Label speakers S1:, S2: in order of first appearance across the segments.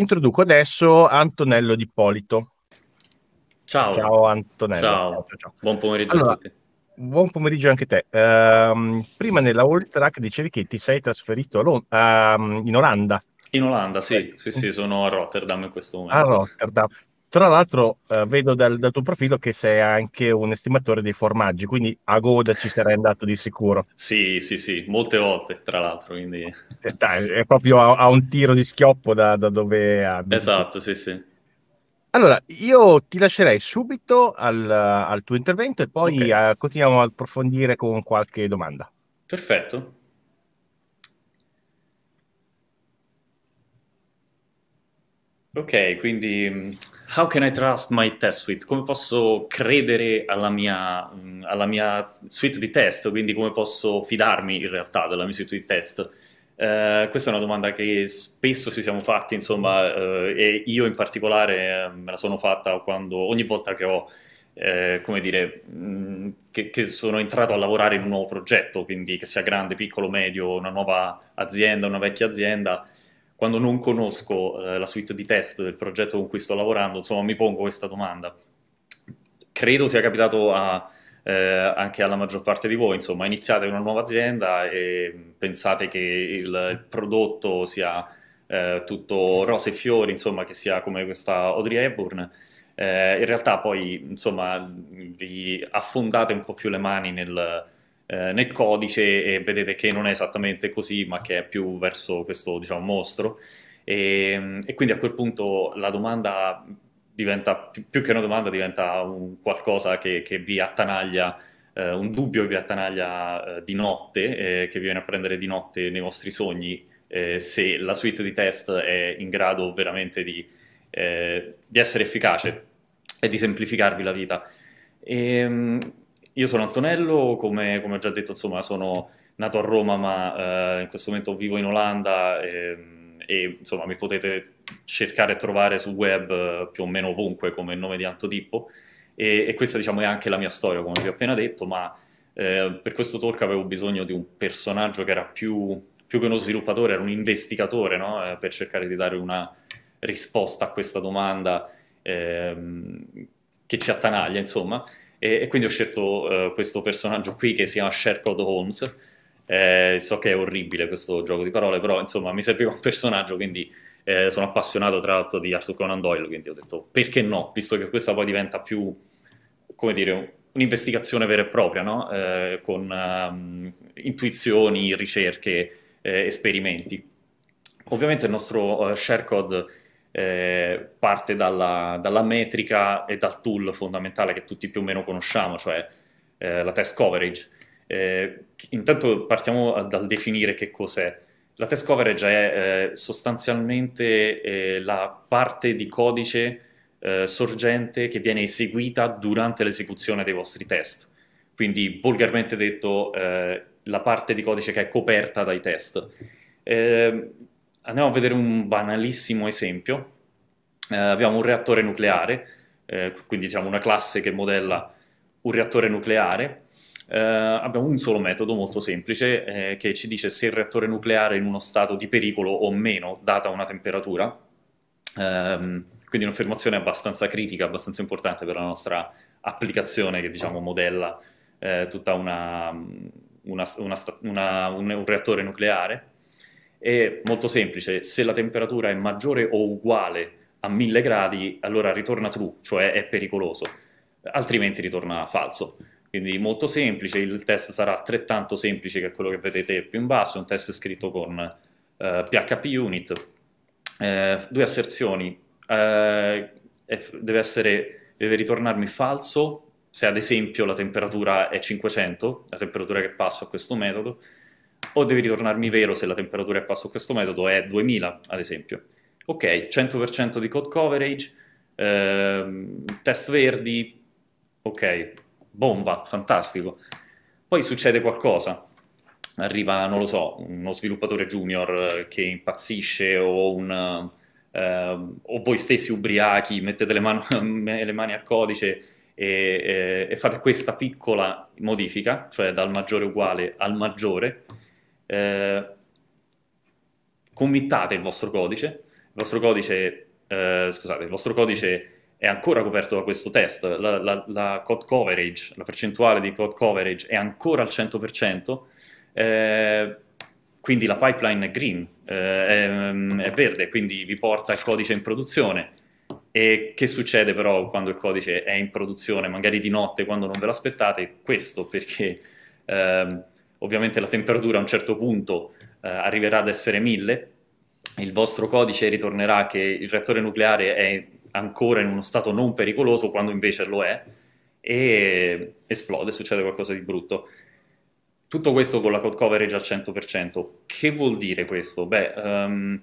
S1: introduco adesso Antonello Di Polito.
S2: Ciao. Ciao
S1: Antonello. Ciao.
S2: Ciao, Buon pomeriggio allora, a tutti.
S1: Buon pomeriggio anche a te. Uh, prima nella All Track dicevi che ti sei trasferito Lond- uh, ehm, in Olanda.
S2: In Olanda, sì, eh. sì, sì, sono a Rotterdam in questo momento. A
S1: Rotterdam. Tra l'altro eh, vedo dal, dal, tuo profilo che sei anche un estimatore dei formaggi, quindi a Goda ci
S2: sarai andato di sicuro. Sì, sì, sì, molte volte, tra l'altro. Quindi... Eh, dai, è
S1: proprio a, a, un tiro di schioppo da, da dove abiti. Esatto, sì, sì. Allora, io ti lascerei subito al, al tuo intervento e poi okay. uh, continuiamo a approfondire con qualche domanda.
S2: Perfetto. Ok, quindi mm, How can I trust my test suite? Come posso credere alla mia, mm, alla mia suite di test? Quindi come posso fidarmi in realtà della mia suite di test? Uh, questa è una domanda che spesso ci siamo fatti, insomma, uh, e io in particolare uh, me la sono fatta quando, ogni volta che ho, come dire, mh, mm, che, che, sono entrato a lavorare in un nuovo progetto, quindi che sia grande, piccolo, medio, una nuova azienda, una vecchia azienda, quando non conosco eh, la suite di test del progetto con cui sto lavorando, insomma, mi pongo questa domanda. Credo sia capitato a, eh, anche alla maggior parte di voi, insomma, iniziate una nuova azienda e pensate che il prodotto sia eh, tutto rose e fiori, insomma, che sia come questa Audrey Hepburn. Eh, in realtà poi, insomma, vi affondate un po' più le mani nel, eh, nel codice e vedete che non è esattamente così, ma che è più verso questo diciamo, mostro. E, e quindi a quel punto la domanda diventa, più che una domanda, diventa un qualcosa che, che vi attanaglia Uh, un dubbio che vi attanaglia uh, di notte, eh, che vi viene a prendere di notte nei vostri sogni, eh, se la suite di test è in grado veramente di, eh, di essere efficace e di semplificarvi la vita. E, ehm, io sono Antonello, come, come, ho già detto, insomma, sono nato a Roma, ma eh, in questo momento vivo in Olanda e, ehm, e, insomma mi potete cercare e trovare sul web eh, più o meno ovunque come il nome di Antodippo. E, e questa, diciamo, è anche la mia storia, come vi ho appena detto, ma eh, per questo talk avevo bisogno di un personaggio che era più, più che uno sviluppatore, era un investigatore, no? eh, per cercare di dare una risposta a questa domanda ehm, che ci attanaglia, insomma. E, e quindi ho scelto uh, questo personaggio qui che si chiama Sherlock Holmes. Eh, so che è orribile questo gioco di parole, però insomma mi serviva un personaggio, quindi eh, sono appassionato tra l'altro di Arthur Conan Doyle, quindi ho detto perché no, visto che questa poi diventa più, come dire, un'investigazione vera e propria, no? eh, con um, intuizioni, ricerche, eh, esperimenti. Ovviamente il nostro uh, eh, share eh, parte dalla, dalla, metrica e dal tool fondamentale che tutti più o meno conosciamo, cioè eh, la test coverage. Eh, intanto partiamo dal definire che cos'è. La test coverage è eh, sostanzialmente eh, la parte di codice eh, sorgente che viene eseguita durante l'esecuzione dei vostri test. Quindi, volgarmente detto, la parte di codice che è coperta dai test. Eh, Andiamo a vedere un banalissimo esempio. Eh, abbiamo un reattore nucleare, eh, quindi diciamo una classe che modella un reattore nucleare. Eh, abbiamo un solo metodo molto semplice eh, che ci dice se il reattore nucleare è in uno stato di pericolo o meno, data una temperatura. Ehm, quindi un'affermazione abbastanza critica, abbastanza importante per la nostra applicazione che diciamo modella eh, tutta una, una, una, un reattore nucleare. È molto semplice, se la temperatura è maggiore o uguale a 1000 gradi, allora ritorna true, cioè è pericoloso, altrimenti ritorna falso. Quindi molto semplice, il test sarà altrettanto semplice che quello che vedete più in basso, è un test scritto con eh, PHP unit, eh, due asserzioni, eh, deve, essere, deve ritornarmi falso se ad esempio la temperatura è 500, la temperatura che passo a questo metodo, o devi ritornarmi vero se la temperatura è passo questo metodo è 2000 ad esempio. Ok, 100% di code coverage, ehm, test verdi, ok, bomba, fantastico. Poi succede qualcosa, arriva, non lo so, uno sviluppatore junior eh, che impazzisce o, un, ehm, o voi stessi ubriachi, mettete le, mano, le mani al codice e, e, e fate questa piccola modifica, cioè dal maggiore uguale al maggiore, eh, committate il vostro codice, il vostro codice, eh, scusate, il vostro codice è ancora coperto da questo test, la, la, la, code coverage, la percentuale di code coverage è ancora al 100%, eh, quindi la pipeline è green, eh, è, mm, è, verde, quindi vi porta il codice in produzione. E che succede però quando il codice è in produzione, magari di notte, quando non ve l'aspettate? Questo perché eh, ovviamente la temperatura a un certo punto eh, arriverà ad essere 1000, il vostro codice ritornerà che il reattore nucleare è ancora in uno stato non pericoloso quando invece lo è e esplode, succede qualcosa di brutto. Tutto questo con la code coverage al 100%. Che vuol dire questo? Beh, um,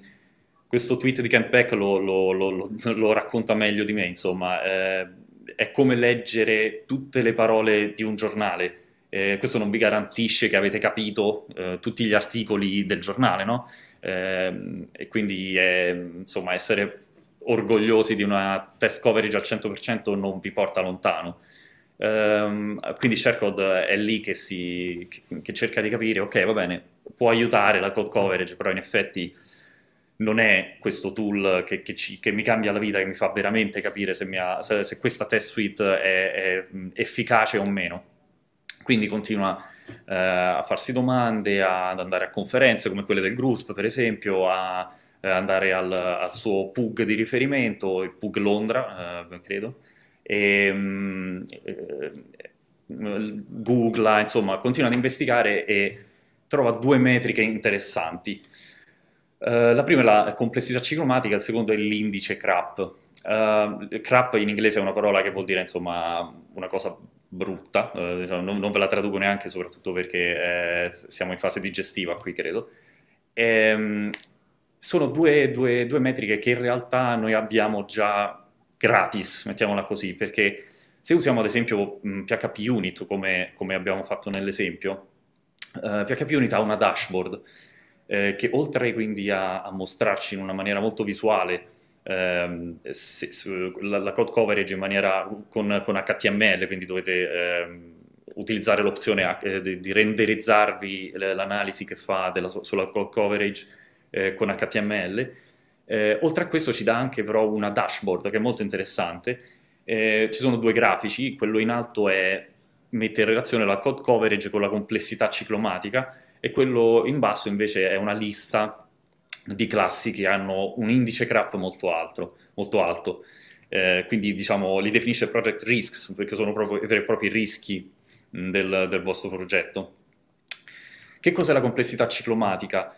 S2: questo tweet di Ken Peck lo, lo, lo, lo racconta meglio di me, insomma, eh, è come leggere tutte le parole di un giornale eh, questo non vi garantisce che avete capito eh, tutti gli articoli del giornale, no? Eh, e quindi insomma essere orgogliosi di una test coverage al 100% non vi porta lontano. Ehm, quindi Sharecode è lì che, si, che, cerca di capire, ok va bene, può aiutare la code coverage, però in effetti non è questo tool che, che, ci, che, mi cambia la vita, che mi fa veramente capire se, mia, se, se questa test suite è, è efficace o meno. Quindi continua eh, a farsi domande, a, ad andare a conferenze come quelle del GRUSP, per esempio, a eh, andare al, al, suo PUG di riferimento, il PUG Londra, eh, credo, e, mh, mm, eh, eh, googla, insomma, continua ad investigare e trova due metriche interessanti. Uh, la prima è la complessità ciclomatica, il secondo è l'indice CRAP. Uh, CRAP in inglese è una parola che vuol dire insomma una cosa brutta, eh, diciamo, non, non, ve la traduco neanche, soprattutto perché eh, siamo in fase digestiva qui, credo. E, ehm, sono due, due, due, metriche che in realtà noi abbiamo già gratis, mettiamola così, perché se usiamo ad esempio mh, mm, PHP Unit, come, come abbiamo fatto nell'esempio, eh, PHP Unit ha una dashboard eh, che oltre quindi a, a mostrarci in una maniera molto visuale ehm, se, su, la, la, code coverage in maniera con, con HTML, quindi dovete ehm, utilizzare l'opzione eh, di, di, renderizzarvi l'analisi che fa della, sulla code coverage eh, con HTML. Eh, oltre a questo ci dà anche però una dashboard che è molto interessante. Eh, ci sono due grafici, quello in alto è mette in relazione la code coverage con la complessità ciclomatica e quello in basso invece è una lista di classi che hanno un indice crap molto alto. Molto alto. Eh, quindi diciamo, li definisce project risks perché sono proprio i veri e propri rischi del, del vostro progetto. Che cos'è la complessità ciclomatica?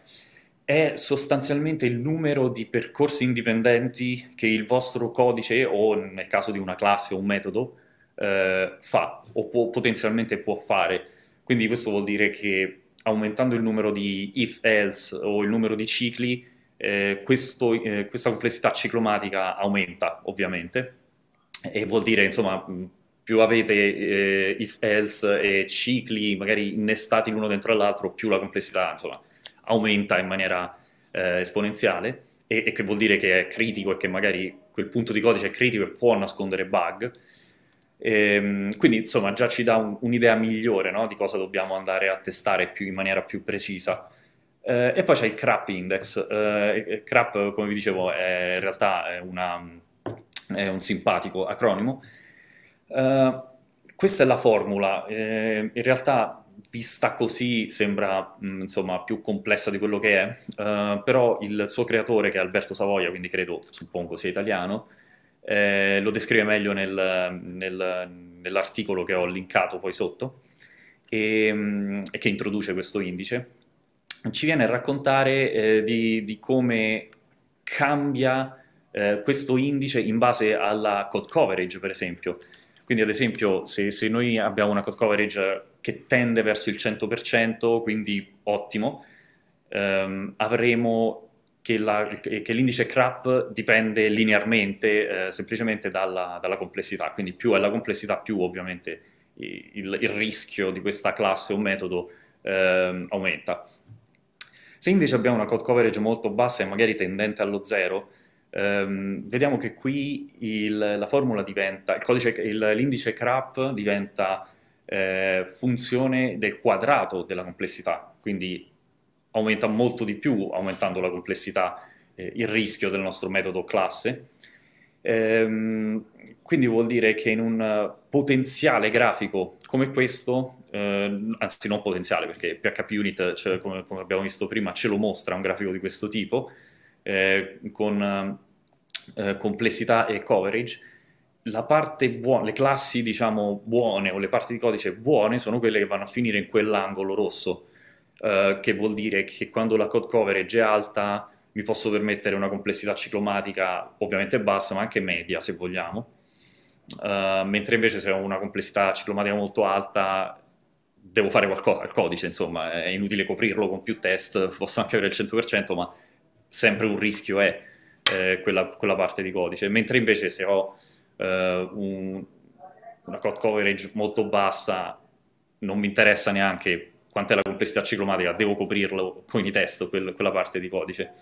S2: È sostanzialmente il numero di percorsi indipendenti che il vostro codice o nel caso di una classe o un metodo eh, fa o può, potenzialmente può fare. Quindi questo vuol dire che aumentando il numero di if-else o il numero di cicli, eh, questo, eh, questa complessità ciclomatica aumenta ovviamente e vuol dire insomma mm, più avete eh, if-else e cicli magari innestati l'uno dentro l'altro, più la complessità insomma, aumenta in maniera eh, esponenziale e, e che vuol dire che è critico e che magari quel punto di codice è critico e può nascondere bug e, ehm, quindi insomma già ci dà un, un'idea migliore no? di cosa dobbiamo andare a testare più, in maniera più precisa. Eh, e poi c'è il crap index. Eh, crap, come vi dicevo, è, in realtà è, una, è un simpatico acronimo. Eh, questa è la formula. Eh, in realtà vista così sembra mh, mm, insomma più complessa di quello che è, uh, però il suo creatore che è Alberto Savoia, quindi credo, suppongo sia italiano, eh, lo descrive meglio nel, nel, nell'articolo che ho linkato poi sotto e, mm, e, che introduce questo indice, ci viene a raccontare eh, di, di, come cambia eh, questo indice in base alla code coverage, per esempio. Quindi ad esempio se, se noi abbiamo una code coverage che tende verso il 100%, quindi ottimo, ehm, avremo che, la, che, l'indice CRAP dipende linearmente eh, semplicemente dalla, dalla, complessità, quindi più è la complessità più ovviamente il, il rischio di questa classe o metodo eh, aumenta. Se invece abbiamo una code coverage molto bassa e magari tendente allo zero, ehm, vediamo che qui il, la formula diventa, il codice, il, l'indice CRAP diventa eh, funzione del quadrato della complessità, quindi aumenta molto di più aumentando la complessità, eh, il rischio del nostro metodo classe. Ehm, quindi vuol dire che in un potenziale grafico come questo, eh, anzi non potenziale perché PHP Unit, cioè, mm. come, come, abbiamo visto prima, ce lo mostra un grafico di questo tipo, eh, con eh, complessità e coverage, la parte buona, le classi diciamo buone o le parti di codice buone sono quelle che vanno a finire in quell'angolo rosso, eh, che vuol dire che quando la code coverage è alta mi posso permettere una complessità ciclomatica ovviamente bassa, ma anche media se vogliamo, uh, mentre invece se ho una complessità ciclomatica molto alta devo fare qualcosa al codice, insomma, è inutile coprirlo con più test, posso anche avere il 100%, ma sempre un rischio è eh, quella, quella, parte di codice, mentre invece se ho eh, un, una code coverage molto bassa non mi interessa neanche quant'è la complessità ciclomatica, devo coprirlo con i test, quel, quella parte di codice.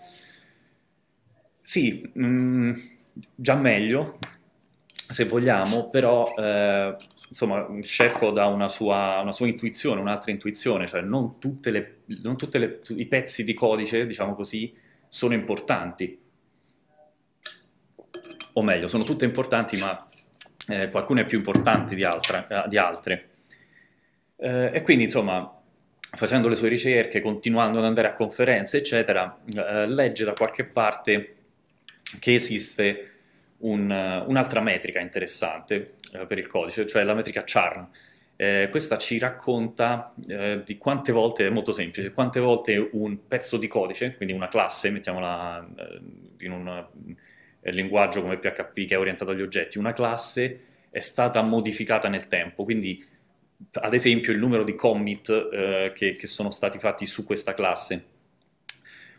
S2: Sì, mh, mm, già meglio, se vogliamo, però eh, insomma cerco da una sua, una sua intuizione, un'altra intuizione, cioè non tutti i pezzi di codice, diciamo così, sono importanti. O meglio, sono tutte importanti, ma eh, qualcuna è più importante di, altra, eh, di altre. Eh, e quindi, insomma, facendo le sue ricerche, continuando ad andare a conferenze, eccetera, eh, legge da qualche parte che esiste eh, un'altra metrica interessante eh, per il codice, cioè la metrica CHARN. Eh, questa ci racconta eh, di quante volte, è molto semplice, quante volte un pezzo di codice, quindi una classe, mettiamola eh, in un eh, linguaggio come PHP che è orientato agli oggetti, una classe è stata modificata nel tempo, quindi ad esempio il numero di commit eh, che, che, sono stati fatti su questa classe.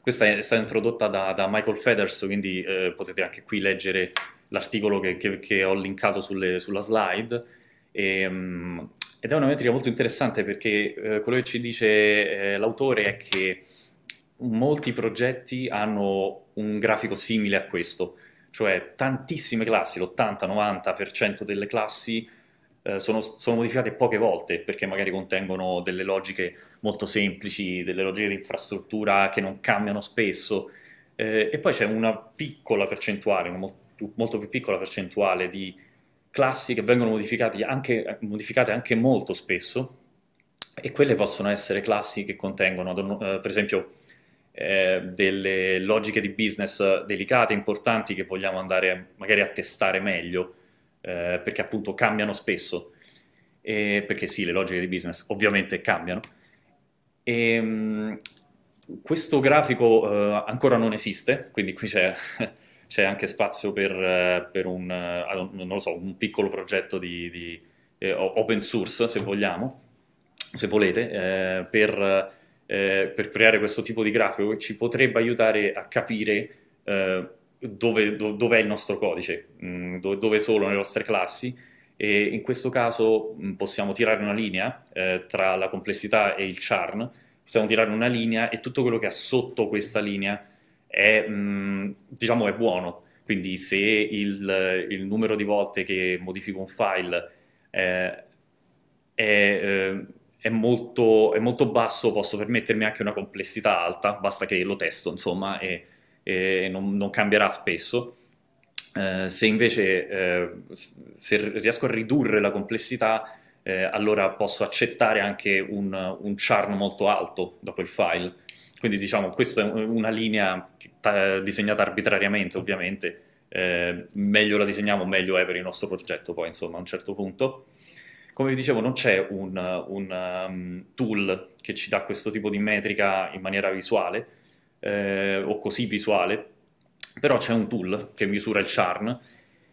S2: Questa è stata introdotta da, da Michael Feathers, quindi eh, potete anche qui leggere l'articolo che, che, che ho linkato sulle, sulla slide. E, um, ed è una metrica molto interessante perché eh, quello che ci dice eh, l'autore è che molti progetti hanno un grafico simile a questo, cioè tantissime classi, l'80-90% delle classi eh, sono, sono, modificate poche volte perché magari contengono delle logiche molto semplici, delle logiche di infrastruttura che non cambiano spesso eh, e poi c'è una piccola percentuale, una molto più, molto più piccola percentuale di classi che vengono modificate anche, modificate anche molto spesso e quelle possono essere classi che contengono, eh, per esempio, eh, delle logiche di business delicate, importanti che vogliamo andare magari a testare meglio eh, perché appunto cambiano spesso, e, perché sì, le logiche di business ovviamente cambiano. E, ehm, questo grafico eh, ancora non esiste, quindi qui c'è, anche spazio per, eh, per un, eh, so, un, piccolo progetto di, di eh, open source, se vogliamo, se volete, eh, per, per, creare questo tipo di grafico che ci potrebbe aiutare a capire dove, do, dove è il nostro codice, mh, mm, dove, dove sono le nostre classi e in questo caso mh, mm, possiamo tirare una linea eh, tra la complessità e il charn, possiamo tirare una linea e tutto quello che ha sotto questa linea è, mh, mm, diciamo, è buono. Quindi se il, il, numero di volte che modifico un file eh, è, eh, è, molto, è molto basso, posso permettermi anche una complessità alta, basta che lo testo, insomma, e e non, non cambierà spesso. Eh, se invece eh, se riesco a ridurre la complessità, eh, allora posso accettare anche un, un charm molto alto dopo il file. Quindi diciamo, questa è una linea disegnata arbitrariamente, ovviamente, eh, meglio la disegniamo, meglio è per il nostro progetto poi, insomma, a un certo punto. Come vi dicevo, non c'è un, un um, tool che ci dà questo tipo di metrica in maniera visuale, eh, o così visuale, però c'è un tool che misura il charn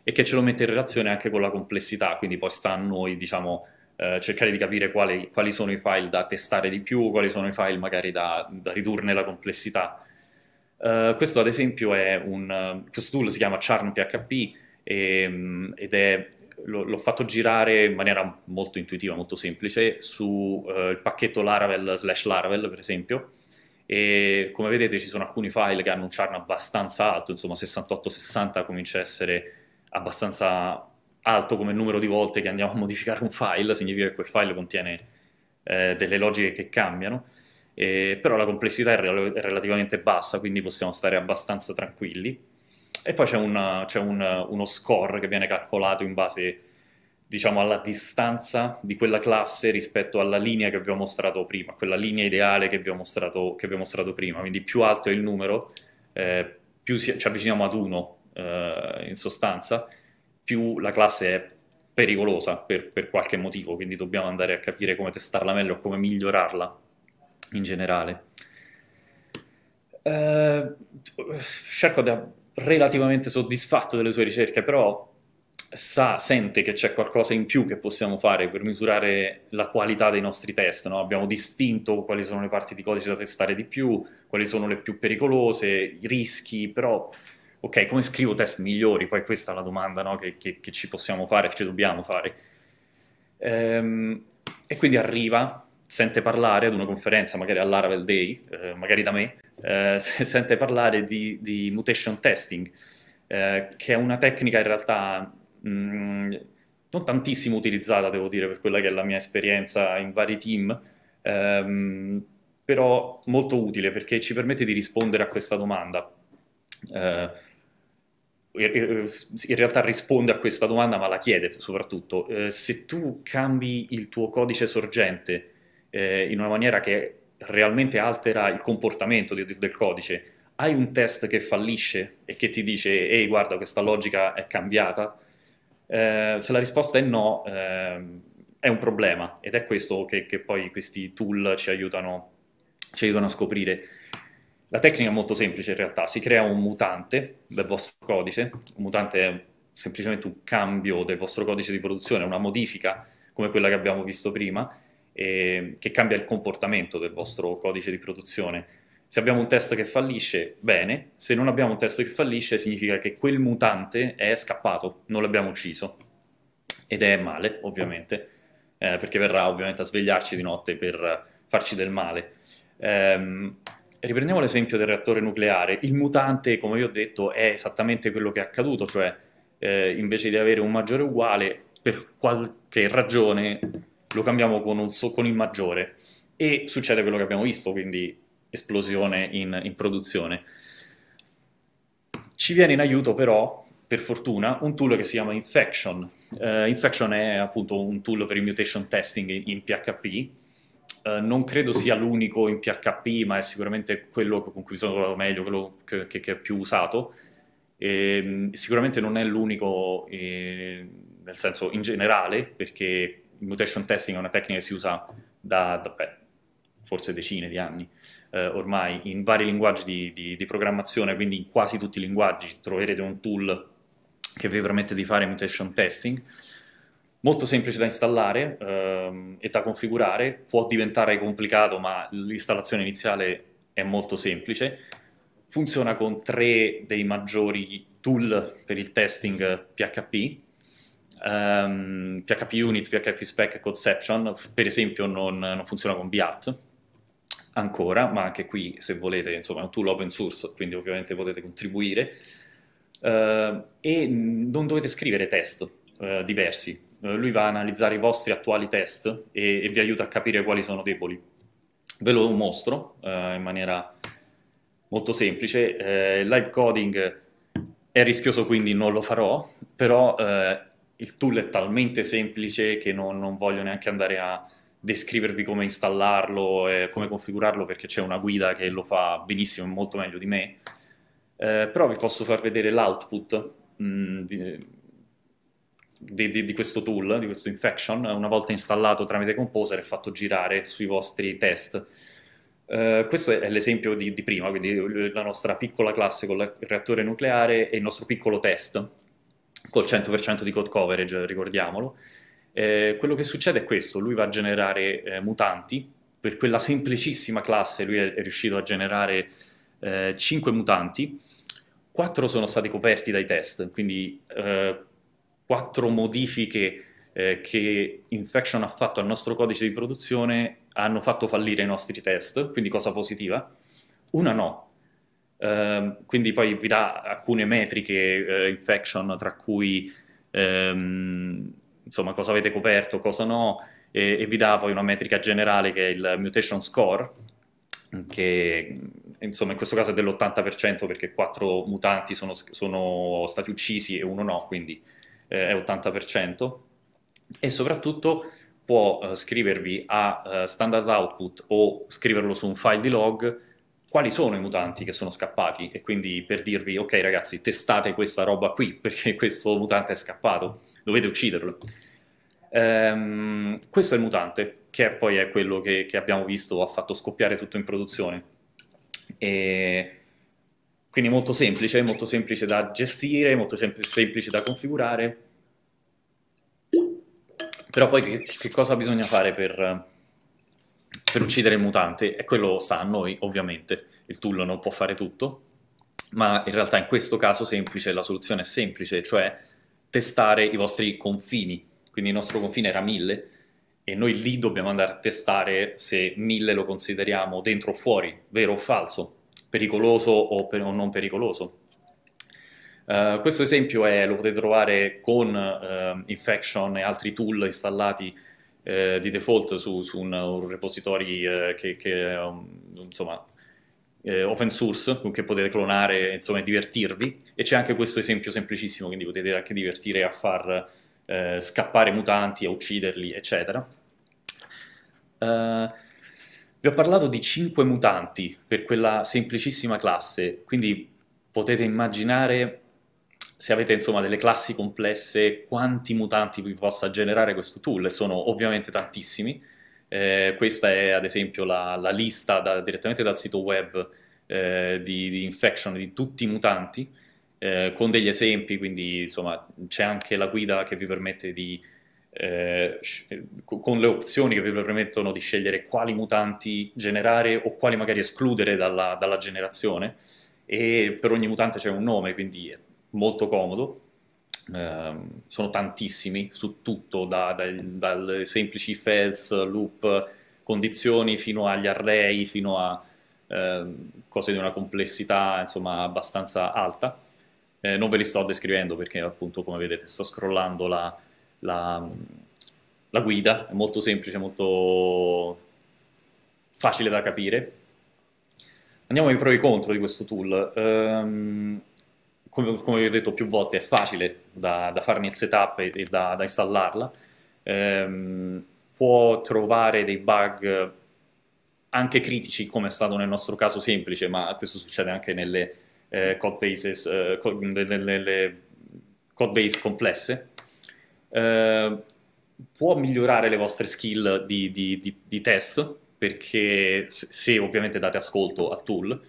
S2: e che ce lo mette in relazione anche con la complessità, quindi poi sta a noi, diciamo, eh, cercare di capire quali, quali, sono i file da testare di più, quali sono i file magari da, da ridurne la complessità. Uh, questo ad esempio è un... Uh, questo tool si chiama Charm PHP e, mm, ed è... L'ho fatto girare in maniera molto intuitiva, molto semplice, sul eh, uh, pacchetto Laravel slash Laravel, per esempio, e come vedete ci sono alcuni file che hanno un charm abbastanza alto, insomma 68-60 comincia a essere abbastanza alto come numero di volte che andiamo a modificare un file, significa che quel file contiene eh, delle logiche che cambiano, eh, però la complessità è, rel è, relativamente bassa, quindi possiamo stare abbastanza tranquilli. E poi c'è un, uno score che viene calcolato in base diciamo, alla distanza di quella classe rispetto alla linea che vi ho mostrato prima, quella linea ideale che vi ho mostrato, vi ho mostrato prima. Quindi più alto è il numero, eh, più si, ci avviciniamo ad uno, eh, in sostanza, più la classe è pericolosa per, per, qualche motivo, quindi dobbiamo andare a capire come testarla meglio come migliorarla in generale. Eh, Sherkot è relativamente soddisfatto delle sue ricerche, però sa, sente che c'è qualcosa in più che possiamo fare per misurare la qualità dei nostri test. No? Abbiamo distinto quali sono le parti di codice da testare di più, quali sono le più pericolose, i rischi, però ok, come scrivo test migliori? Poi questa è la domanda no? che, che, che, ci possiamo fare, che ci dobbiamo fare. Ehm, e quindi arriva, sente parlare ad una conferenza, magari all'Aravel Day, eh, magari da me, eh, sente parlare di, di mutation testing, eh, che è una tecnica in realtà Mm, non tantissimo utilizzata, devo dire, per quella che è la mia esperienza in vari team, ehm, però molto utile perché ci permette di rispondere a questa domanda. Eh, er, er, in realtà risponde a questa domanda, ma la chiede soprattutto. Eh, se tu cambi il tuo codice sorgente eh, in una maniera che realmente altera il comportamento di, del codice, hai un test che fallisce e che ti dice, ehi guarda questa logica è cambiata, eh, se la risposta è no, eh, è un problema ed è questo che, che poi questi tool ci aiutano, ci aiutano, a scoprire. La tecnica è molto semplice in realtà, si crea un mutante del vostro codice, un mutante è semplicemente un cambio del vostro codice di produzione, una modifica come quella che abbiamo visto prima, eh, che cambia il comportamento del vostro codice di produzione se abbiamo un test che fallisce, bene. Se non abbiamo un test che fallisce, significa che quel mutante è scappato, non l'abbiamo ucciso. Ed è male, ovviamente, eh, perché verrà ovviamente a svegliarci di notte per farci del male. Ehm, riprendiamo l'esempio del reattore nucleare. Il mutante, come vi ho detto, è esattamente quello che è accaduto, cioè eh, invece di avere un maggiore uguale, per qualche ragione lo cambiamo con, so con il maggiore e succede quello che abbiamo visto, quindi esplosione in, in produzione. Ci viene in aiuto però per fortuna, un tool che si chiama Infection. Uh, Infection è appunto un tool per il mutation testing in, in PHP. Uh, eh, non credo sia l'unico in PHP, ma è sicuramente quello con cui sono trovato meglio, quello che, che, che, è più usato. E, ehm, sicuramente non è l'unico eh, nel senso in generale, perché il mutation testing è una tecnica che si usa da, da, forse decine di anni eh, ormai, in vari linguaggi di, di, di, programmazione, quindi in quasi tutti i linguaggi troverete un tool che vi permette di fare mutation testing, molto semplice da installare ehm, e da configurare, può diventare complicato ma l'installazione iniziale è molto semplice, funziona con tre dei maggiori tool per il testing PHP, Um, ehm, PHP Unit, PHP Spec e Conception, per esempio non, non funziona con Biat, ancora, ma anche qui se volete, insomma è un tool open source, quindi ovviamente potete contribuire, uh, e non dovete scrivere test uh, diversi, uh, lui va a analizzare i vostri attuali test e, e, vi aiuta a capire quali sono deboli. Ve lo mostro in maniera molto semplice, il live coding è rischioso quindi non lo farò, però il tool è talmente semplice che non, non voglio neanche andare a descrivervi come installarlo e come configurarlo perché c'è una guida che lo fa benissimo e molto meglio di me, eh, però vi posso far vedere l'output mh, mm, di, di, di, questo tool, di questo infection, una volta installato tramite Composer e fatto girare sui vostri test. Uh, questo è l'esempio di, di, prima, quindi la nostra piccola classe con il reattore nucleare e il nostro piccolo test col 100% di code coverage, ricordiamolo. Eh, quello che succede è questo, lui va a generare eh, mutanti, per quella semplicissima classe lui è, è riuscito a generare 5 eh, mutanti, 4 sono stati coperti dai test, quindi 4 eh, modifiche eh, che Infection ha fatto al nostro codice di produzione hanno fatto fallire i nostri test, quindi cosa positiva, una no. Uh, quindi poi vi dà alcune metriche uh, infection, tra cui um, insomma, cosa avete coperto, cosa no, e, e vi dà poi una metrica generale che è il mutation score, che insomma in questo caso è dell'80% perché 4 mutanti sono, sono stati uccisi e uno no, quindi eh, è 80%, e soprattutto può eh, scrivervi a eh, standard output o scriverlo su un file di log quali sono i mutanti che sono scappati e quindi per dirvi ok ragazzi testate questa roba qui perché questo mutante è scappato dovete ucciderlo. Ehm, questo è il mutante, che poi è quello che, che abbiamo visto ha fatto scoppiare tutto in produzione. E quindi molto semplice, molto semplice da gestire, molto semplice da configurare. Però poi che, che cosa bisogna fare per, per uccidere il mutante? E quello sta a noi, ovviamente. Il tool non può fare tutto, ma in realtà in questo caso semplice la soluzione è semplice, cioè testare i vostri confini. Quindi il nostro confine era 1000 e noi lì dobbiamo andare a testare se 1000 lo consideriamo dentro o fuori, vero o falso, pericoloso o, per, o non pericoloso. Uh, questo esempio è, lo potete trovare con uh, Infection e altri tool installati uh, di default su, su un, un repository che, che um, insomma, eh, open source con cui potete clonare insomma, e divertirvi e c'è anche questo esempio semplicissimo quindi potete anche divertire a far eh, scappare mutanti, a ucciderli eccetera uh, vi ho parlato di 5 mutanti per quella semplicissima classe quindi potete immaginare se avete insomma delle classi complesse quanti mutanti vi possa generare questo tool e sono ovviamente tantissimi eh, questa è ad esempio la, la lista da, direttamente dal sito web eh, di, di, infection di tutti i mutanti, eh, con degli esempi, quindi insomma c'è anche la guida che vi permette di, eh, con le opzioni che vi permettono di scegliere quali mutanti generare o quali magari escludere dalla, dalla generazione, e per ogni mutante c'è un nome, quindi è molto comodo. Ehm, sono tantissimi su tutto, da, da, dalle semplici fels, loop, condizioni fino agli array, fino a uh, cose di una complessità insomma abbastanza alta. Eh, non ve li sto descrivendo perché appunto come vedete sto scrollando la, la, la guida, è molto semplice, molto facile da capire. Andiamo ai pro e contro di questo tool. Um, come, come vi ho detto più volte, è facile da, da farne il setup e, e da, da, installarla. Ehm, può trovare dei bug anche critici, come è stato nel nostro caso semplice, ma questo succede anche nelle eh, code bases, eh, co- nelle code base complesse. Ehm, può migliorare le vostre skill di, di, di, di test, perché se, se ovviamente date ascolto al tool,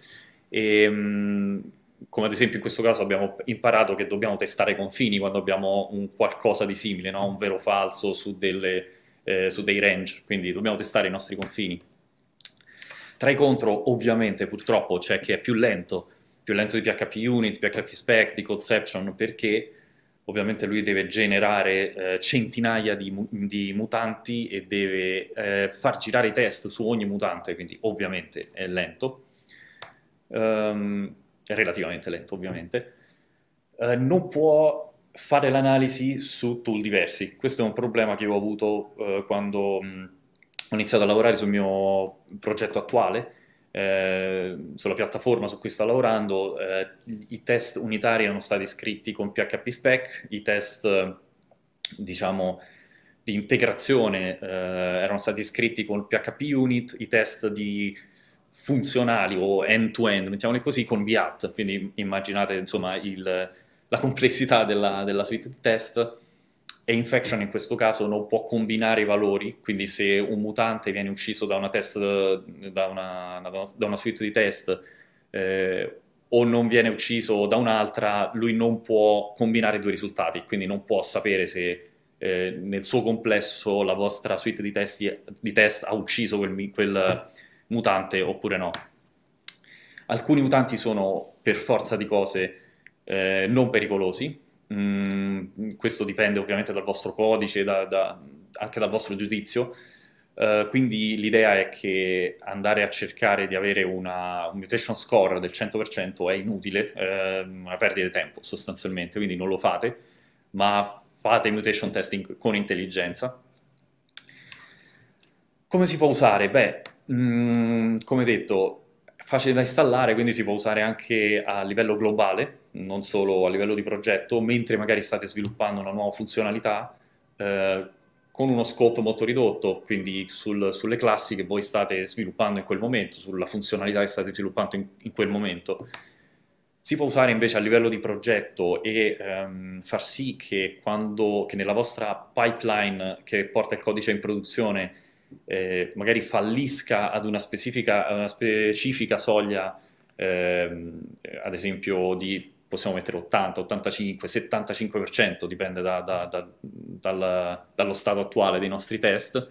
S2: e, ehm, come ad esempio in questo caso abbiamo imparato che dobbiamo testare i confini quando abbiamo un qualcosa di simile, no? un vero o falso su, delle, eh, su dei range, quindi dobbiamo testare i nostri confini. Tra i contro, ovviamente, purtroppo, c'è che è più lento, più lento di PHP Unit, PHP Spec, di Conception, perché ovviamente lui deve generare eh, centinaia di, di, mutanti e deve eh, far girare i test su ogni mutante, quindi ovviamente è lento. Um, relativamente lento ovviamente, eh, non può fare l'analisi su tool diversi. Questo è un problema che ho avuto eh, quando mh, ho iniziato a lavorare sul mio progetto attuale, eh, sulla piattaforma su cui sto lavorando, eh, i test unitari erano stati scritti con PHP spec, i test diciamo di integrazione eh, erano stati scritti con PHP unit, i test di funzionali o end-to-end, mettiamole così, con Viat, quindi immaginate insomma il, la complessità della, della suite di test e Infection in questo caso non può combinare i valori, quindi se un mutante viene ucciso da una, test, da una, da una suite di test eh, o non viene ucciso da un'altra, lui non può combinare i due risultati, quindi non può sapere se eh, nel suo complesso la vostra suite di, testi, di test ha ucciso quel, quel mutante oppure no. Alcuni mutanti sono per forza di cose eh, non pericolosi, mm, questo dipende ovviamente dal vostro codice, da, da, anche dal vostro giudizio, eh, quindi l'idea è che andare a cercare di avere una, un mutation score del 100% è inutile, eh, una perdita di tempo sostanzialmente, quindi non lo fate, ma fate mutation testing con intelligenza. Come si può usare? Beh, Mm, come detto, facile da installare, quindi si può usare anche a livello globale, non solo a livello di progetto, mentre magari state sviluppando una nuova funzionalità eh, con uno scope molto ridotto, quindi sul, sulle classi che voi state sviluppando in quel momento, sulla funzionalità che state sviluppando in, in quel momento. Si può usare invece a livello di progetto e ehm, far sì che, quando, che nella vostra pipeline che porta il codice in produzione eh, magari fallisca ad una specifica, ad una specifica soglia, ehm, ad esempio di possiamo mettere 80, 85, 75%, dipende da, da, da, dal, dallo stato attuale dei nostri test,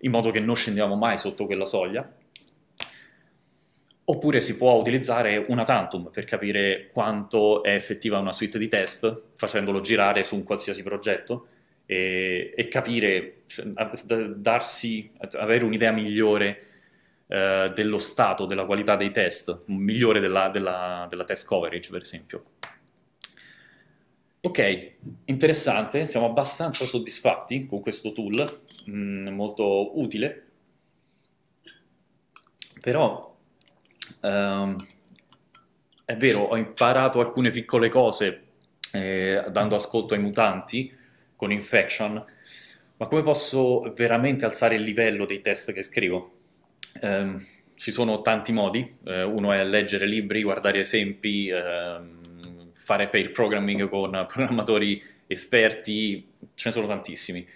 S2: in modo che non scendiamo mai sotto quella soglia. Oppure si può utilizzare una tantum per capire quanto è effettiva una suite di test, facendolo girare su un qualsiasi progetto, e, e capire, cioè, darsi, avere un'idea migliore eh, dello stato, della qualità dei test, migliore della, della, della test coverage per esempio. Ok, interessante, siamo abbastanza soddisfatti con questo tool, mh, mm, molto utile, però ehm, è vero, ho imparato alcune piccole cose eh, dando ascolto ai mutanti, con Infection, ma come posso veramente alzare il livello dei test che scrivo? Um, ci sono tanti modi, uh, uno è leggere libri, guardare esempi, uh, fare pair programming con programmatori esperti, ce ne sono tantissimi.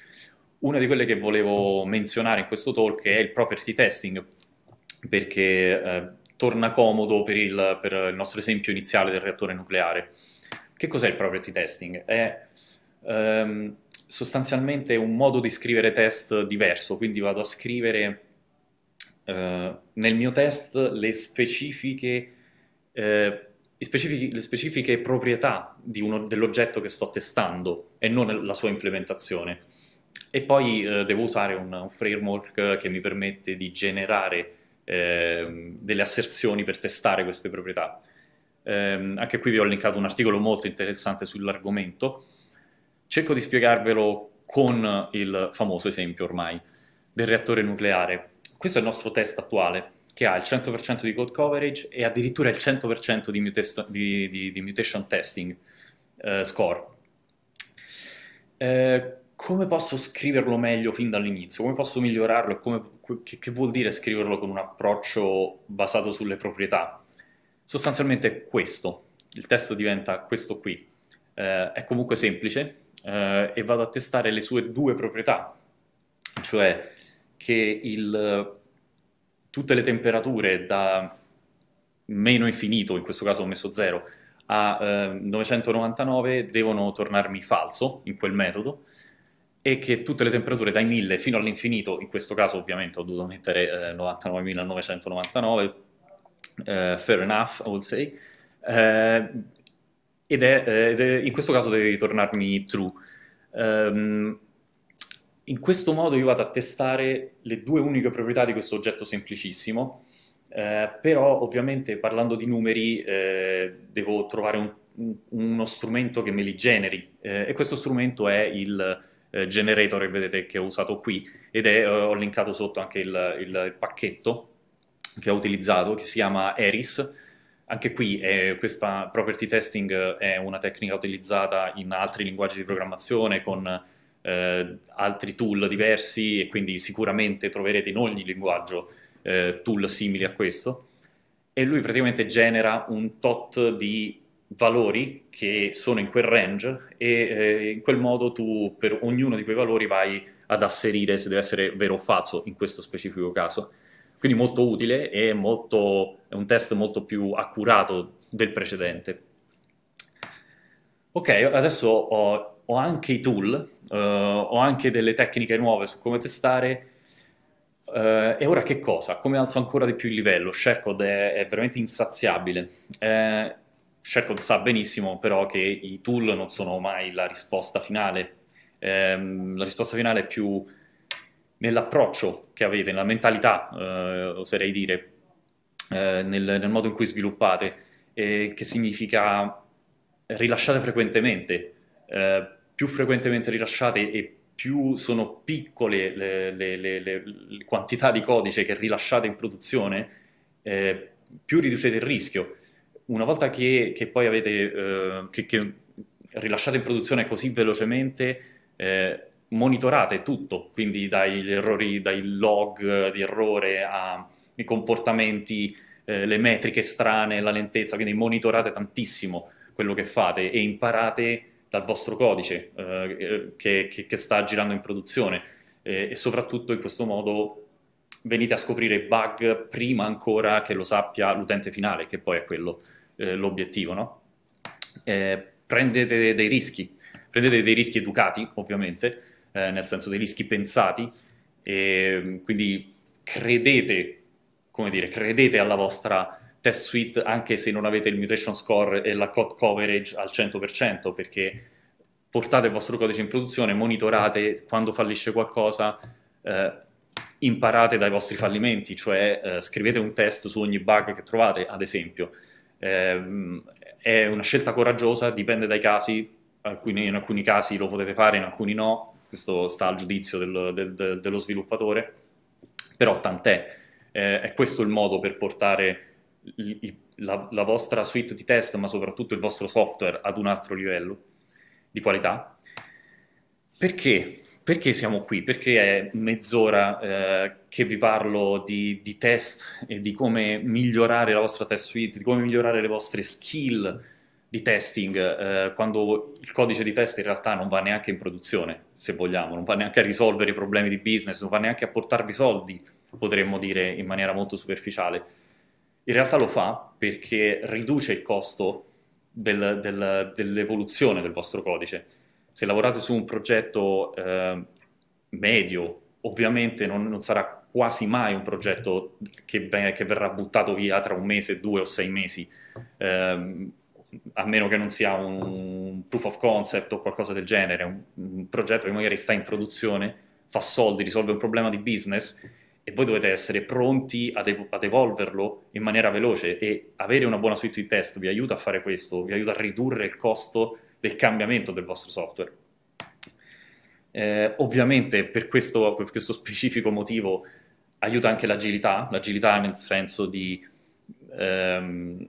S2: Una di quelle che volevo menzionare in questo talk è il property testing, perché uh, torna comodo per il, per il nostro esempio iniziale del reattore nucleare. Che cos'è il property testing? È ehm, sostanzialmente un modo di scrivere test diverso, quindi vado a scrivere eh, nel mio test le specifiche, eh, le specifiche proprietà dell'oggetto che sto testando e non la sua implementazione. E poi eh, devo usare un, un, framework che mi permette di generare ehm, delle asserzioni per testare queste proprietà. Ehm, anche qui vi ho linkato un articolo molto interessante sull'argomento, Cerco di spiegarvelo con il famoso esempio ormai del reattore nucleare. Questo è il nostro test attuale, che ha il 100% di code coverage e addirittura il 100% di, mutas di, di, di, mutation testing eh, score. Eh, come posso scriverlo meglio fin dall'inizio? Come posso migliorarlo? Come, che, che, vuol dire scriverlo con un approccio basato sulle proprietà? Sostanzialmente questo. Il test diventa questo qui. Eh, è comunque semplice, eh, e vado a testare le sue due proprietà, cioè che il, tutte le temperature da meno infinito, in questo caso ho messo 0, a eh, 999 devono tornarmi falso in quel metodo e che tutte le temperature dai 1000 fino all'infinito, in questo caso ovviamente ho dovuto mettere eh, 99.999, eh, fair enough, I would say, eh, ed è, eh, ed è, in questo caso deve ritornarmi true. Um, in questo modo io vado a testare le due uniche proprietà di questo oggetto semplicissimo, eh, però ovviamente parlando di numeri eh, devo trovare un, un, uno strumento che me li generi eh, e questo strumento è il eh, generator che vedete che ho usato qui ed è, eh, ho linkato sotto anche il, il, il pacchetto che ho utilizzato che si chiama Eris anche qui eh, questa property testing eh, è una tecnica utilizzata in altri linguaggi di programmazione con eh, altri tool diversi e quindi sicuramente troverete in ogni linguaggio eh, tool simili a questo. E lui praticamente genera un tot di valori che sono in quel range e eh, in quel modo tu per ognuno di quei valori vai ad asserire se deve essere vero o falso in questo specifico caso quindi molto utile e molto, è un test molto più accurato del precedente. Ok, adesso ho, ho anche i tool, uh, ho anche delle tecniche nuove su come testare. Uh, e ora che cosa? Come alzo ancora di più il livello? Sharecode è, è veramente insaziabile. Uh, Sharecode sa benissimo però che i tool non sono mai la risposta finale. Um, la risposta finale è più nell'approccio che avete, nella mentalità, eh, oserei dire, eh, nel, nel, modo in cui sviluppate, eh, che significa rilasciate frequentemente, eh, più frequentemente rilasciate e più sono piccole le, le, le, le quantità di codice che rilasciate in produzione, eh, più riducete il rischio. Una volta che, che poi avete, eh, che, che rilasciate in produzione così velocemente, monitorate tutto, quindi dai errori, dai log di errore ai comportamenti, eh, le metriche strane, la lentezza, quindi monitorate tantissimo quello che fate e imparate dal vostro codice eh, eh che, che, sta girando in produzione eh, e soprattutto in questo modo venite a scoprire bug prima ancora che lo sappia l'utente finale, che poi è quello eh, l'obiettivo, no? Eh, prendete dei rischi, prendete dei rischi educati ovviamente, eh, nel senso dei rischi pensati, e mm, quindi credete, come dire, credete alla vostra test suite anche se non avete il mutation score e la code coverage al 100%, perché portate il vostro codice in produzione, monitorate quando fallisce qualcosa, eh, imparate dai vostri fallimenti, cioè eh, scrivete un test su ogni bug che trovate, ad esempio. Eh, mm, è una scelta coraggiosa, dipende dai casi, alcuni, in alcuni casi lo potete fare, in alcuni no, questo sta al giudizio del, del, del, dello sviluppatore, però tant'è, eh, è questo il modo per portare il, la, la vostra suite di test, ma soprattutto il vostro software, ad un altro livello di qualità. Perché? perché siamo qui? Perché è mezz'ora eh, che vi parlo di, di, test e di come migliorare la vostra test suite, di come migliorare le vostre skill di testing eh, quando il codice di test in realtà non va neanche in produzione, se vogliamo, non va neanche a risolvere i problemi di business, non va neanche a portarvi soldi, potremmo dire in maniera molto superficiale. In realtà lo fa perché riduce il costo del, del, dell'evoluzione del vostro codice. Se lavorate su un progetto eh, medio, ovviamente non, non, sarà quasi mai un progetto che, che, verrà buttato via tra un mese, due o sei mesi. Eh, a meno che non sia un proof of concept o qualcosa del genere, un, un progetto che magari sta in produzione, fa soldi, risolve un problema di business e voi dovete essere pronti ad, ev ad, evolverlo in maniera veloce e avere una buona suite di test vi aiuta a fare questo, vi aiuta a ridurre il costo del cambiamento del vostro software. Eh, ovviamente per questo, per questo, specifico motivo aiuta anche l'agilità, l'agilità nel senso di ehm,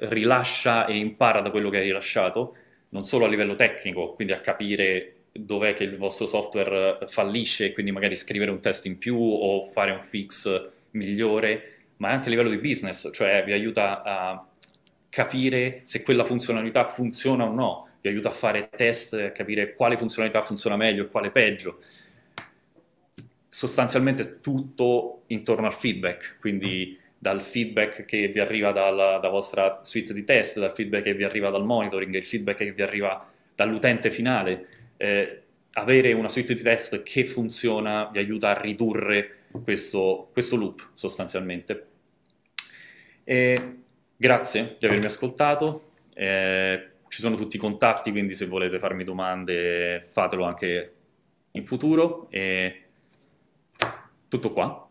S2: rilascia e impara da quello che hai rilasciato, non solo a livello tecnico, quindi a capire dov'è che il vostro software fallisce, quindi magari scrivere un test in più o fare un fix migliore, ma anche a livello di business, cioè vi aiuta a capire se quella funzionalità funziona o no, vi aiuta a fare test, capire quale funzionalità funziona meglio e quale peggio. Sostanzialmente tutto intorno al feedback, quindi dal feedback che vi arriva dalla, dalla, vostra suite di test, dal feedback che vi arriva dal monitoring, il feedback che vi arriva dall'utente finale. Eh, avere una suite di test che funziona vi aiuta a ridurre questo, questo loop sostanzialmente. E grazie di avermi ascoltato. Eh, ci sono tutti i contatti, quindi se volete farmi domande fatelo anche in futuro. E tutto qua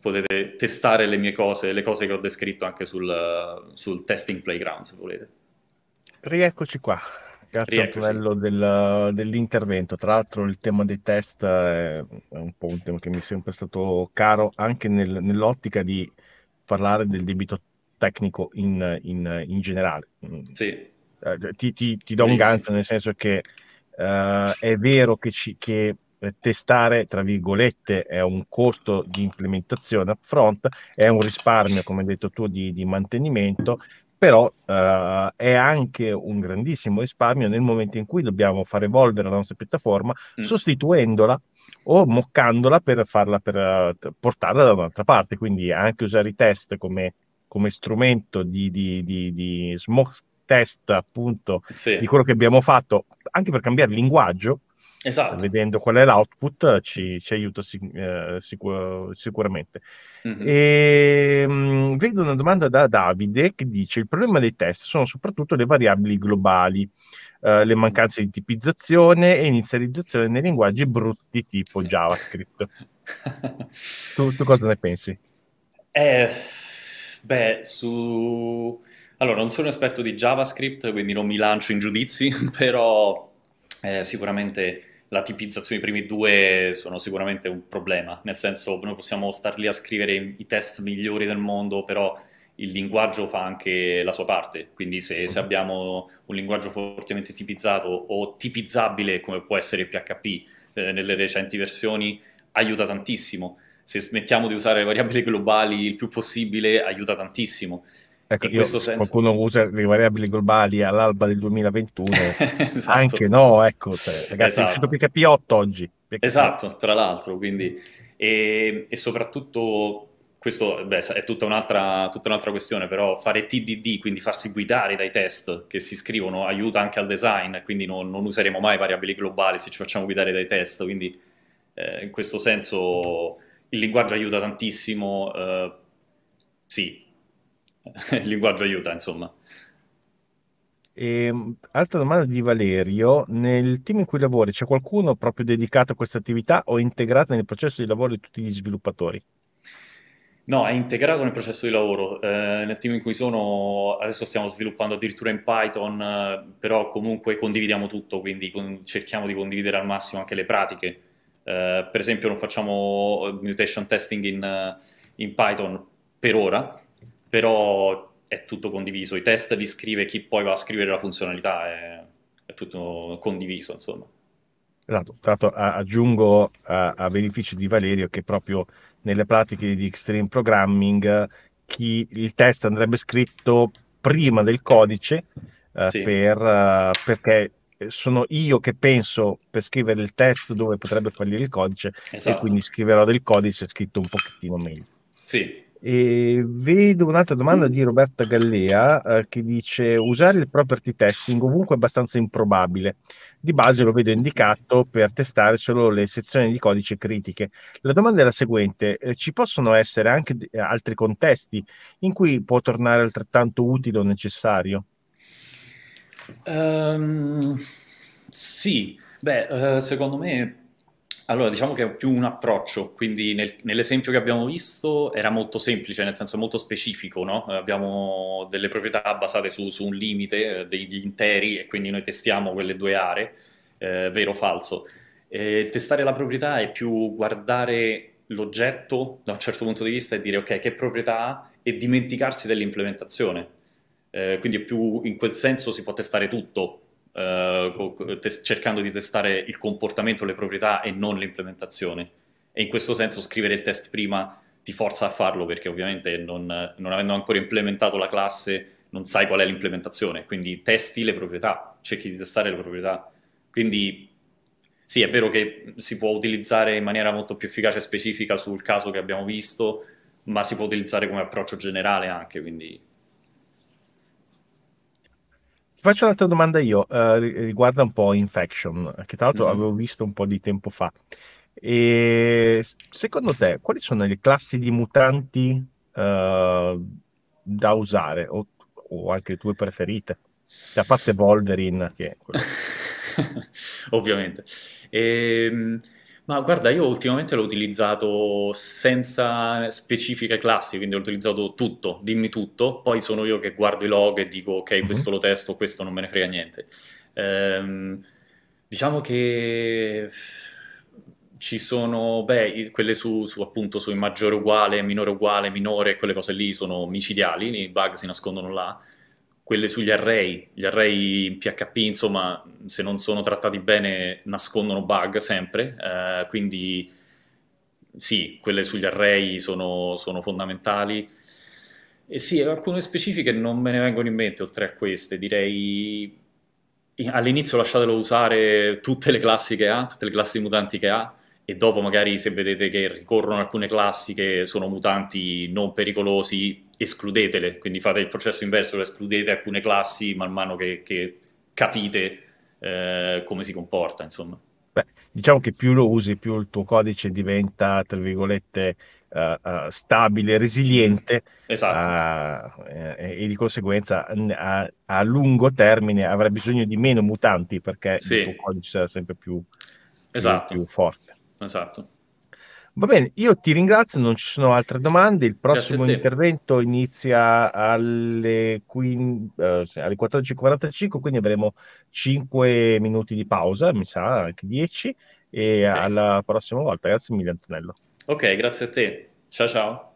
S2: potete testare le mie cose, le cose che ho descritto anche sul, sul testing playground, se volete.
S1: Rieccoci qua. Grazie Antonello del, dell'intervento. Tra l'altro il tema dei test è un po' un tema che mi è sempre stato caro anche nel, nell'ottica di parlare del debito tecnico in, in, in generale. Mm. Sì. Eh, ti, ti, ti do Bellissimo. un gancio nel senso che uh, è vero che, ci, che eh, testare, tra virgolette, è un costo di implementazione upfront, è un risparmio, come hai detto tu, di, di mantenimento, però eh, è anche un grandissimo risparmio nel momento in cui dobbiamo far evolvere la nostra piattaforma mm. sostituendola o moccandola per, farla, per portarla da un'altra parte, quindi anche usare i test come, come strumento di, di, di, di smoke test appunto sì. di quello che abbiamo fatto, anche per cambiare linguaggio, Esatto. Vedendo qual è l'output ci, ci aiuta sic- eh, sicur- sicuramente. Mm-hmm. E, ehm, mh, vedo una domanda da Davide che dice: Il problema dei test sono soprattutto le variabili globali, eh, le mancanze di tipizzazione e inizializzazione nei linguaggi brutti tipo JavaScript. tu, tu cosa ne pensi?
S2: Eh, beh, su. Allora, non sono un esperto di JavaScript, quindi non mi lancio in giudizi, però eh, sicuramente la tipizzazione dei primi due sono sicuramente un problema, nel senso noi possiamo star lì a scrivere i test migliori del mondo, però il linguaggio fa anche la sua parte, quindi se, se mm-hmm. abbiamo un linguaggio fortemente tipizzato o tipizzabile come può essere PHP eh, nelle recenti versioni, aiuta tantissimo. Se smettiamo di usare variabili globali il più possibile, aiuta tantissimo.
S1: Ecco, in questo senso. Qualcuno usa le variabili globali all'alba del 2021, esatto. anche no, ecco, cioè, ragazzi, esatto. è uscito
S2: esatto. PKP 8 oggi. PHP. Esatto, tra l'altro, quindi, e, e soprattutto questo beh, è tutta un'altra, tutta un'altra, questione, però fare TDD, quindi farsi guidare dai test che si scrivono, aiuta anche al design, quindi non, non useremo mai variabili globali se ci facciamo guidare dai test, quindi eh, in questo senso il linguaggio aiuta tantissimo, eh, sì, il linguaggio aiuta, insomma. E, ehm,
S1: altra domanda di Valerio, nel team in cui lavori c'è qualcuno proprio dedicato a questa attività o integrato nel processo di lavoro di tutti gli sviluppatori?
S2: No, è integrato nel processo di lavoro. Eh, nel team in cui sono, adesso stiamo sviluppando addirittura in Python, eh, però comunque condividiamo tutto, quindi con, cerchiamo di condividere al massimo anche le pratiche. Eh, per esempio non facciamo eh, mutation testing in, eh, in Python per ora, però è tutto condiviso, i test li scrive chi poi va a scrivere la funzionalità, è, è tutto condiviso insomma.
S1: Esatto, tra l'altro aggiungo a, a beneficio di Valerio che proprio nelle pratiche di extreme programming chi, il test andrebbe scritto prima del codice uh, sì. per, uh, perché sono io che penso per scrivere il test dove potrebbe fallire il codice esatto. e quindi scriverò del codice scritto un pochettino meglio. Sì, e vedo un'altra domanda mm. di Roberta Gallea eh, che dice usare il property testing ovunque è abbastanza improbabile. Di base lo vedo indicato per testare solo le sezioni di codice critiche. La domanda è la seguente, eh, ci possono essere anche d- eh, altri contesti in cui può tornare altrettanto utile o necessario?
S2: Um, sì, beh, uh, secondo me allora, diciamo che è più un approccio, quindi nel- nell'esempio che abbiamo visto era molto semplice, nel senso molto specifico, no? Abbiamo delle proprietà basate su, su un limite, eh, degli interi, e quindi noi testiamo quelle due aree, eh, vero o falso. Eh, testare la proprietà è più guardare l'oggetto da un certo punto di vista e dire ok, che proprietà ha e dimenticarsi dell'implementazione. Eh, quindi è più in quel senso si può testare tutto, eh, tes- cercando di testare il comportamento, le proprietà e non l'implementazione. E in questo senso scrivere il test prima ti forza a farlo perché ovviamente non, non avendo ancora implementato la classe non sai qual è l'implementazione, quindi testi le proprietà, cerchi di testare le proprietà. Quindi sì, è vero che si può utilizzare in maniera molto più efficace e specifica sul caso che abbiamo visto, ma si può utilizzare come approccio generale anche, quindi
S1: ti faccio un'altra domanda io, eh, riguarda un po' Infection, che tra l'altro mm-hmm. avevo visto un po' di tempo fa. E ehm, secondo te, quali sono le classi di mutanti eh, da usare o, o, anche le tue preferite? Da parte Wolverine, che è quello.
S2: ovviamente. Ehm ma guarda, io ultimamente l'ho utilizzato senza specifiche classi, quindi ho utilizzato tutto, dimmi tutto, poi sono io che guardo i log e dico ok, mhm. questo lo testo, questo non me ne frega niente. Ehm, diciamo che ci sono, beh, quelle su, su, appunto sui maggiore uguale, minore uguale, minore, quelle cose lì sono micidiali, i bug si nascondono là quelle sugli array, gli array in PHP, insomma, se non sono trattati bene, nascondono bug sempre, eh, quindi sì, quelle sugli array sono, sono, fondamentali. E sì, alcune specifiche non me ne vengono in mente oltre a queste, direi all'inizio lasciatelo usare tutte le classi che ha, tutte le classi mutanti che ha, e dopo magari se vedete che ricorrono alcune classi che sono mutanti non pericolosi, escludetele, quindi fate il processo inverso, escludete alcune classi man mano che, che capite eh, come si comporta, insomma.
S1: Beh, diciamo che più lo usi, più il tuo codice diventa, tra virgolette, uh, uh, stabile, resiliente, esatto. uh, ah, e, eh, e, di conseguenza a, a, lungo termine avrà bisogno di meno mutanti perché sì. il tuo codice sarà sempre più, esatto. più, più forte. Esatto. Va bene, io ti ringrazio, non ci sono altre domande. Il prossimo intervento inizia alle, 15, eh, alle, 14.45, quindi avremo 5 minuti di pausa, mi sa anche 10. E okay. alla prossima volta. Grazie mille, Antonello.
S2: Ok, grazie a te. Ciao ciao.